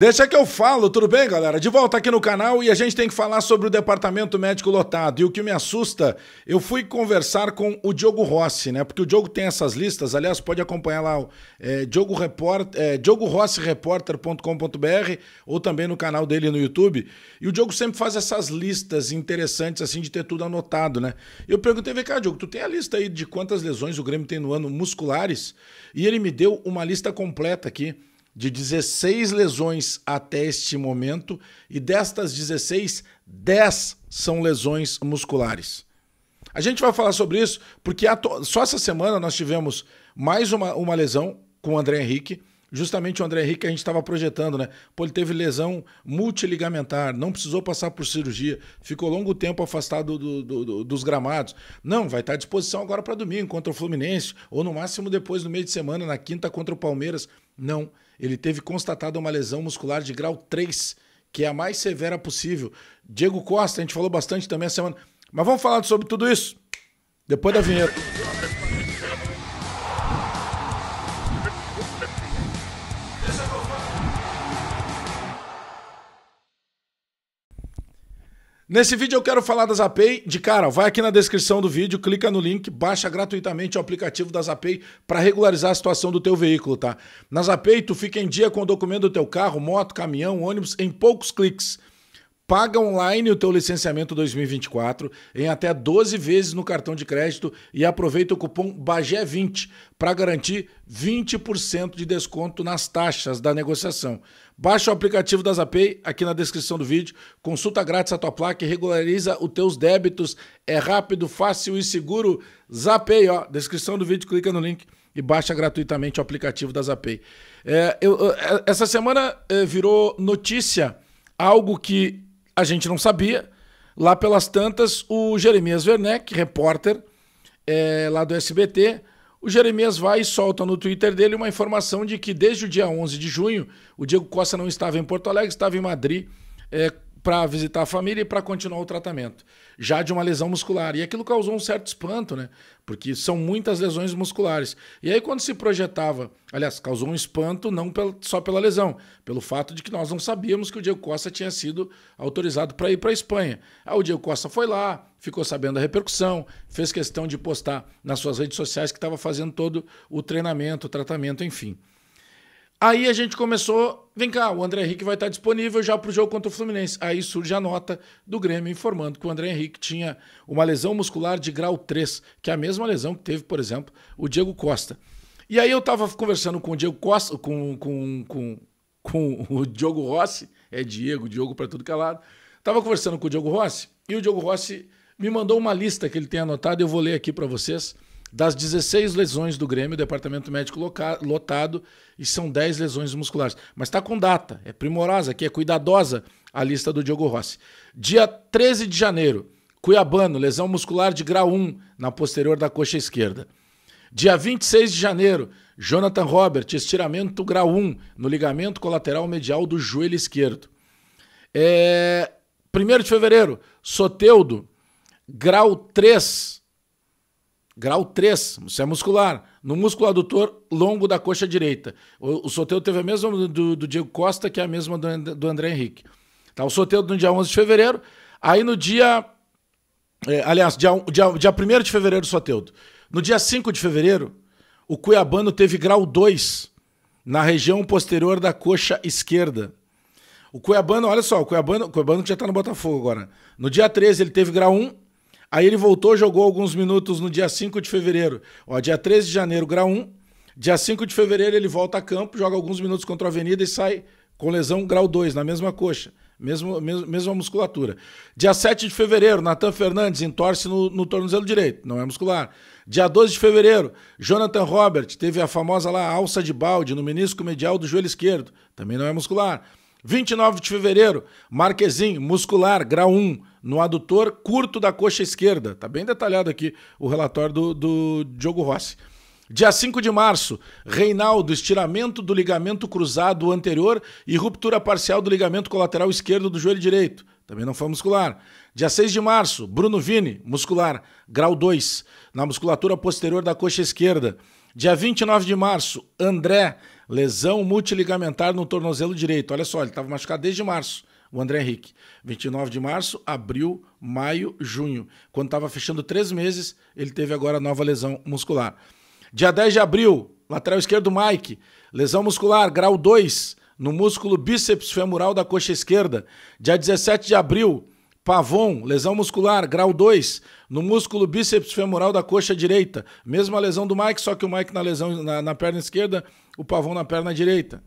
Deixa que eu falo, tudo bem, galera? De volta aqui no canal e a gente tem que falar sobre o departamento médico lotado. E o que me assusta, eu fui conversar com o Diogo Rossi, né? Porque o Diogo tem essas listas, aliás, pode acompanhar lá é, Diogo Report, é, diogorossireporter.com.br ou também no canal dele no YouTube. E o Diogo sempre faz essas listas interessantes, assim, de ter tudo anotado, né? Eu perguntei, vem cá, Diogo, tu tem a lista aí de quantas lesões o Grêmio tem no ano musculares? E ele me deu uma lista completa aqui de 16 lesões até este momento, e destas 16, 10 são lesões musculares. A gente vai falar sobre isso porque só essa semana nós tivemos mais uma, uma lesão com o André Henrique, justamente o André Henrique a gente estava projetando, né? Pô, ele teve lesão multiligamentar, não precisou passar por cirurgia, ficou longo tempo afastado do, do, do, dos gramados. Não, vai estar à disposição agora para domingo contra o Fluminense, ou no máximo depois no meio de semana, na quinta contra o Palmeiras. Não, ele teve constatada uma lesão muscular de grau 3, que é a mais severa possível. Diego Costa, a gente falou bastante também essa semana. Mas vamos falar sobre tudo isso depois da vinheta. Nesse vídeo eu quero falar da Zapay. De cara, vai aqui na descrição do vídeo, clica no link, baixa gratuitamente o aplicativo da Zapay para regularizar a situação do teu veículo, tá? Na Zapay tu fica em dia com o documento do teu carro, moto, caminhão, ônibus em poucos cliques. Paga online o teu licenciamento 2024 em até 12 vezes no cartão de crédito e aproveita o cupom BAGÉ20 para garantir 20% de desconto nas taxas da negociação. Baixa o aplicativo da Zapay aqui na descrição do vídeo, consulta grátis a tua placa e regulariza os teus débitos. É rápido, fácil e seguro. Zapay, ó, descrição do vídeo, clica no link e baixa gratuitamente o aplicativo da Zapay. É, eu, eu, é, essa semana é, virou notícia algo que a gente não sabia. Lá pelas tantas, o Jeremias Werneck, repórter é, lá do SBT, o Jeremias vai e solta no Twitter dele uma informação de que desde o dia 11 de junho, o Diego Costa não estava em Porto Alegre, estava em Madrid é, para visitar a família e para continuar o tratamento, já de uma lesão muscular. E aquilo causou um certo espanto, né? Porque são muitas lesões musculares. E aí, quando se projetava, aliás, causou um espanto não só pela lesão, pelo fato de que nós não sabíamos que o Diego Costa tinha sido autorizado para ir para a Espanha. Aí ah, o Diego Costa foi lá, ficou sabendo a repercussão, fez questão de postar nas suas redes sociais que estava fazendo todo o treinamento, o tratamento, enfim. Aí a gente começou, vem cá, o André Henrique vai estar disponível já para o jogo contra o Fluminense. Aí surge a nota do Grêmio informando que o André Henrique tinha uma lesão muscular de grau 3, que é a mesma lesão que teve, por exemplo, o Diego Costa. E aí eu estava conversando com o Diego Costa, com, com, com, com o Diogo Rossi, é Diego, Diogo para tudo calado. É tava conversando com o Diogo Rossi e o Diogo Rossi me mandou uma lista que ele tem anotado, eu vou ler aqui para vocês das 16 lesões do Grêmio, o departamento médico lotado e são 10 lesões musculares. Mas está com data, é primorosa, que é cuidadosa a lista do Diogo Rossi. Dia 13 de janeiro, Cuiabano, lesão muscular de grau 1 na posterior da coxa esquerda. Dia 26 de janeiro, Jonathan Robert, estiramento grau 1 no ligamento colateral medial do joelho esquerdo. É... 1 de fevereiro, Soteudo, grau 3 Grau 3, isso é muscular. No músculo adutor longo da coxa direita. O, o sorteio teve a mesma do, do, Diego Costa, que é a mesma do, do André Henrique. Tá, o sorteio no dia 11 de fevereiro. Aí no dia. É, aliás, dia, dia, dia 1 de fevereiro, sorteio. No dia 5 de fevereiro, o Cuiabano teve grau 2 na região posterior da coxa esquerda. O Cuiabano, olha só, o Cuiabano, o Cuiabano já está no Botafogo agora. No dia 13 ele teve grau 1, Aí ele voltou, jogou alguns minutos no dia 5 de fevereiro. Ó, dia 13 de janeiro, grau 1. Dia 5 de fevereiro ele volta a campo, joga alguns minutos contra a Avenida e sai com lesão grau 2, na mesma coxa, mesmo, mesmo, mesma musculatura. Dia 7 de fevereiro, Natan Fernandes entorce no, no tornozelo direito, não é muscular. Dia 12 de fevereiro, Jonathan Robert teve a famosa lá alça de balde no menisco medial do joelho esquerdo, também não é muscular. 29 de fevereiro, Marquezinho, muscular, grau 1, no adutor curto da coxa esquerda. Tá bem detalhado aqui o relatório do, do Diogo Rossi. Dia 5 de março, Reinaldo, estiramento do ligamento cruzado anterior e ruptura parcial do ligamento colateral esquerdo do joelho direito. Também não foi muscular. Dia 6 de março, Bruno Vini, muscular, grau 2, na musculatura posterior da coxa esquerda. Dia 29 de março, André, Lesão multiligamentar no tornozelo direito. Olha só, ele estava machucado desde março, o André Henrique. 29 de março, abril, maio, junho. Quando estava fechando três meses, ele teve agora nova lesão muscular. Dia 10 de abril, lateral esquerdo, Mike. Lesão muscular, grau 2, no músculo bíceps femoral da coxa esquerda. Dia 17 de abril, Pavon, lesão muscular, grau 2, no músculo bíceps femoral da coxa direita. Mesma lesão do Mike, só que o Mike na lesão na, na perna esquerda, o Pavon na perna direita.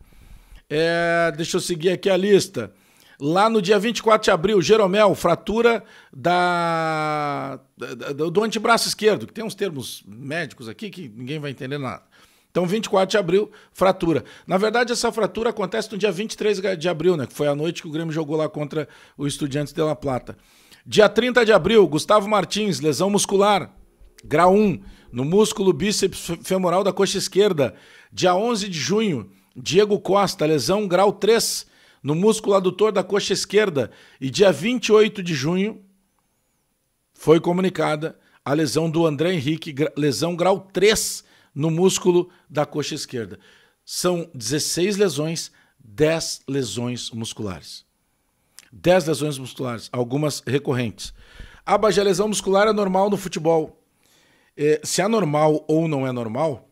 É, deixa eu seguir aqui a lista. Lá no dia 24 de abril, Jeromel, fratura da, da do antebraço esquerdo, que tem uns termos médicos aqui que ninguém vai entender nada. Então, 24 de abril, fratura. Na verdade, essa fratura acontece no dia 23 de abril, né? Que foi a noite que o Grêmio jogou lá contra o Estudiantes de La Plata. Dia 30 de abril, Gustavo Martins, lesão muscular, grau 1, no músculo bíceps femoral da coxa esquerda. Dia 11 de junho, Diego Costa, lesão grau 3, no músculo adutor da coxa esquerda. E dia 28 de junho, foi comunicada a lesão do André Henrique, lesão grau 3 no músculo da coxa esquerda. São 16 lesões, 10 lesões musculares. 10 lesões musculares, algumas recorrentes. A lesão muscular é normal no futebol. É, se é normal ou não é normal,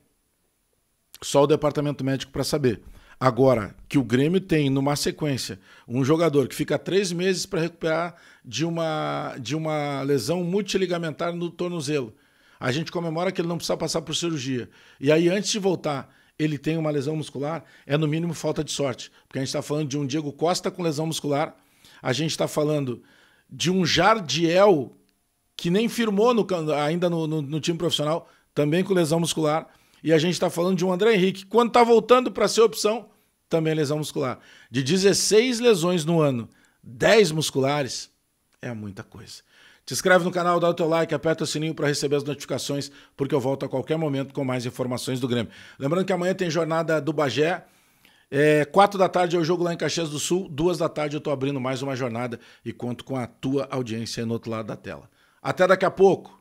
só o departamento médico para saber. Agora, que o Grêmio tem numa sequência um jogador que fica três meses para recuperar de uma, de uma lesão multiligamentar no tornozelo a gente comemora que ele não precisa passar por cirurgia. E aí, antes de voltar, ele tem uma lesão muscular, é no mínimo falta de sorte. Porque a gente está falando de um Diego Costa com lesão muscular, a gente está falando de um Jardiel que nem firmou no, ainda no, no, no, time profissional, também com lesão muscular. E a gente está falando de um André Henrique, quando está voltando para ser opção, também é lesão muscular. De 16 lesões no ano, 10 musculares, é muita coisa. Te inscreve no canal, dá o teu like, aperta o sininho para receber as notificações, porque eu volto a qualquer momento com mais informações do Grêmio. Lembrando que amanhã tem jornada do Bagé. É, quatro da tarde é o jogo lá em Caxias do Sul, duas da tarde eu estou abrindo mais uma jornada e conto com a tua audiência no outro lado da tela. Até daqui a pouco!